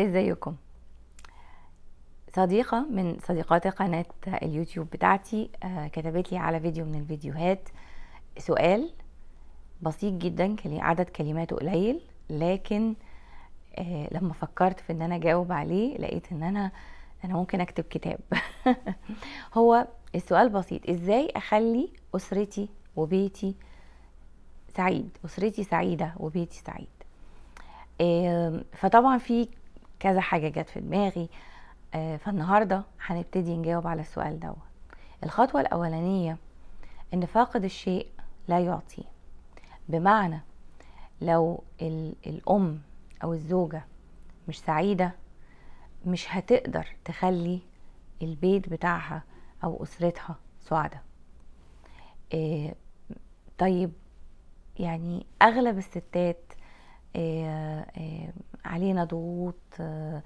ازيكم صديقة من صديقات قناة اليوتيوب بتاعتي آه، كتبت لي على فيديو من الفيديوهات سؤال بسيط جدا عدد كلماته قليل لكن آه، لما فكرت في ان انا اجاوب عليه لقيت ان انا انا ممكن اكتب كتاب هو السؤال بسيط ازاي اخلي اسرتي وبيتي سعيد اسرتي سعيده وبيتي سعيد فطبعا في كذا حاجة جت في دماغي آه، فالنهاردة هنبتدي نجاوب على السؤال دوت الخطوة الأولانية إن فاقد الشيء لا يعطي بمعنى لو الأم أو الزوجة مش سعيدة مش هتقدر تخلي البيت بتاعها أو أسرتها سعداء آه، طيب يعني أغلب الستات آه، آه، علينا ضغوط آه،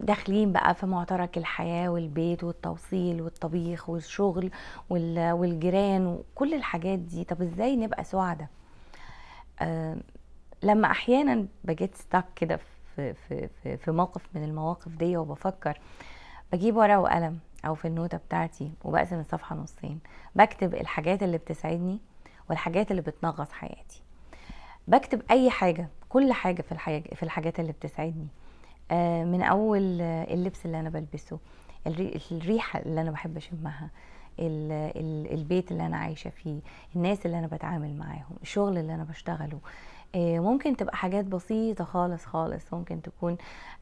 داخلين بقى في معترك الحياة والبيت والتوصيل والطبيخ والشغل والجيران وكل الحاجات دي طب ازاي نبقى سعداء لما احيانا بجيت ستاك كده في, في موقف من المواقف دي وبفكر بجيب ورقة وقلم او في النوتة بتاعتي وبقسم الصفحة نصين بكتب الحاجات اللي بتسعدني والحاجات اللي بتنغص حياتي بكتب اي حاجه كل حاجه في الحاجة في الحاجات اللي بتسعدني آه، من اول آه، اللبس اللي انا بلبسه الريحه اللي انا بحب اشمها البيت اللي انا عايشه فيه الناس اللي انا بتعامل معاهم الشغل اللي انا بشتغله آه، ممكن تبقى حاجات بسيطه خالص خالص ممكن تكون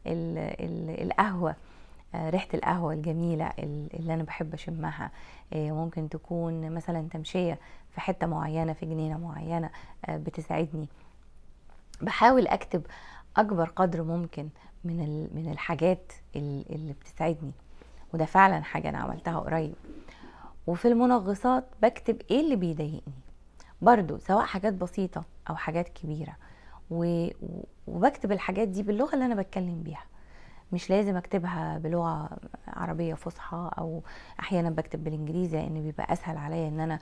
القهوه ريحة القهوة الجميلة اللي أنا بحب أشمها آه، ممكن تكون مثلا تمشية في حتة معينة في جنينة معينة آه، بتساعدني بحاول أكتب أكبر قدر ممكن من من الحاجات اللي بتساعدني وده فعلا حاجة أنا عملتها قريب وفي المنغصات بكتب إيه اللي بيضايقني برضو سواء حاجات بسيطة أو حاجات كبيرة وبكتب الحاجات دي باللغة اللي أنا بتكلم بيها مش لازم اكتبها بلغه عربيه فصحى او احيانا بكتب بالانجليزي لان بيبقى اسهل عليا ان انا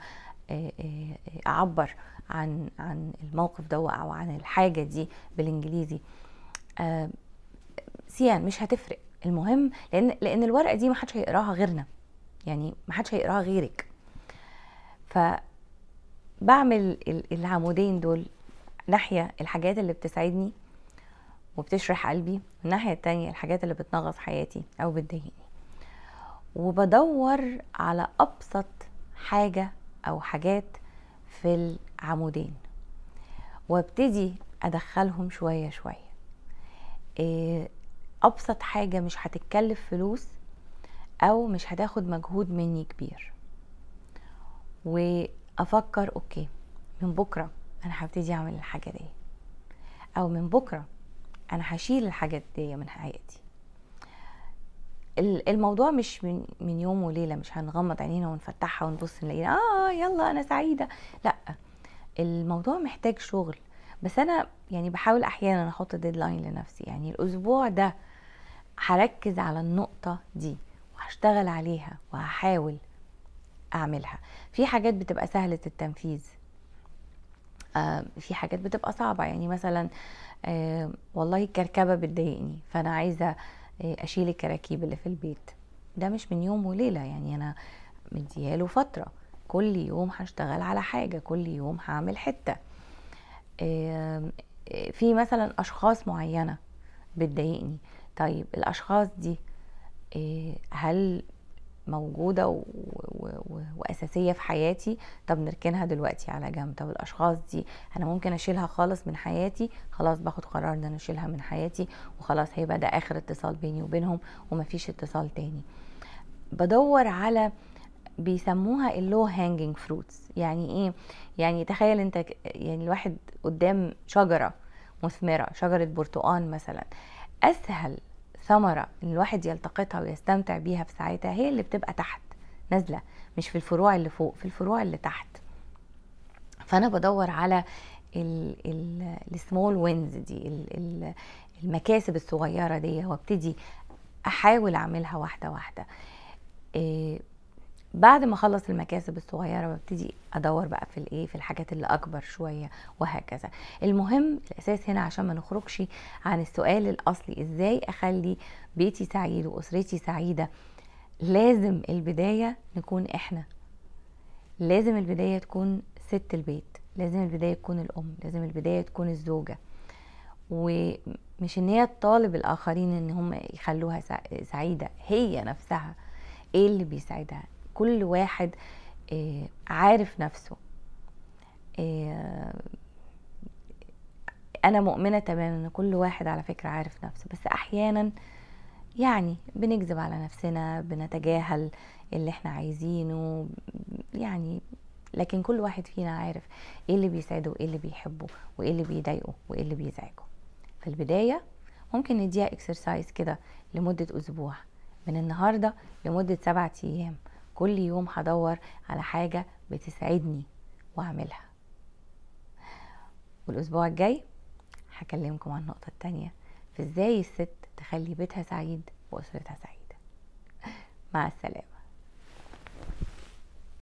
آه، آه، اعبر عن عن الموقف ده او عن الحاجه دي بالانجليزي آه، سيان مش هتفرق المهم لان لان الورقه دي محدش هيقراها غيرنا يعني محدش هيقراها غيرك ف بعمل العمودين دول ناحيه الحاجات اللي بتساعدني وبتشرح قلبي الناحية التانية الحاجات اللي بتنغص حياتي أو بتضايقني وبدور على أبسط حاجة أو حاجات في العمودين وابتدي أدخلهم شوية شوية آه، أبسط حاجة مش هتتكلف فلوس أو مش هتاخد مجهود مني كبير وأفكر أوكي من بكرة أنا هبتدي أعمل الحاجة دي أو من بكرة انا هشيل الحاجات دي من حياتي الموضوع مش من من يوم وليله مش هنغمض عينينا ونفتحها ونبص نلاقينا اه يلا انا سعيده لا الموضوع محتاج شغل بس انا يعني بحاول احيانا احط ديدلاين لنفسي يعني الاسبوع ده هركز على النقطه دي وهشتغل عليها وهحاول اعملها في حاجات بتبقى سهله التنفيذ آه، في حاجات بتبقى صعبه يعني مثلا آه، والله الكركبه بتضايقني فانا عايزه آه، اشيل الكراكيب اللي في البيت ده مش من يوم وليله يعني انا مدياله فتره كل يوم هشتغل على حاجه كل يوم هعمل حته في مثلا اشخاص معينه بتضايقني طيب الاشخاص دي هل موجودة و... و... و... وأساسية في حياتي طب نركنها دلوقتي على جنب طب الأشخاص دي أنا ممكن أشيلها خالص من حياتي خلاص باخد قرار إن أنا أشيلها من حياتي وخلاص هيبقى ده آخر اتصال بيني وبينهم ومفيش اتصال تاني بدور على بيسموها اللو هانجينج فروتس يعني ايه يعني تخيل انت يعني الواحد قدام شجره مثمره شجره برتقال مثلا اسهل ثمرة إن الواحد يلتقطها ويستمتع بيها في ساعتها هي اللي بتبقى تحت نازلة مش في الفروع اللي فوق في الفروع اللي تحت فأنا بدور على السمول وينز دي المكاسب الصغيرة دي وابتدي أحاول أعملها واحدة واحدة إيه بعد ما اخلص المكاسب الصغيره ببتدي ادور بقى في الايه في الحاجات اللي اكبر شويه وهكذا المهم الاساس هنا عشان ما نخرجش عن السؤال الاصلي ازاي اخلي بيتي سعيد واسرتي سعيده لازم البدايه نكون احنا لازم البدايه تكون ست البيت لازم البدايه تكون الام لازم البدايه تكون الزوجه ومش ان هي تطالب الاخرين ان هم يخلوها سعيده هي نفسها ايه اللي بيسعدها كل واحد آه، عارف نفسه آه، انا مؤمنه تماما ان كل واحد على فكره عارف نفسه بس احيانا يعني بنكذب على نفسنا بنتجاهل اللي احنا عايزينه يعني لكن كل واحد فينا عارف ايه اللي بيسعده وايه اللي بيحبه وايه اللي بيضايقه وايه اللي بيزعجه في البدايه ممكن نديها اكسرسايز كده لمده اسبوع من النهارده لمده سبعة ايام كل يوم هدور على حاجة بتسعدني وأعملها والأسبوع الجاي هكلمكم عن النقطة التانية في إزاي الست تخلي بيتها سعيد وأسرتها سعيدة مع السلامة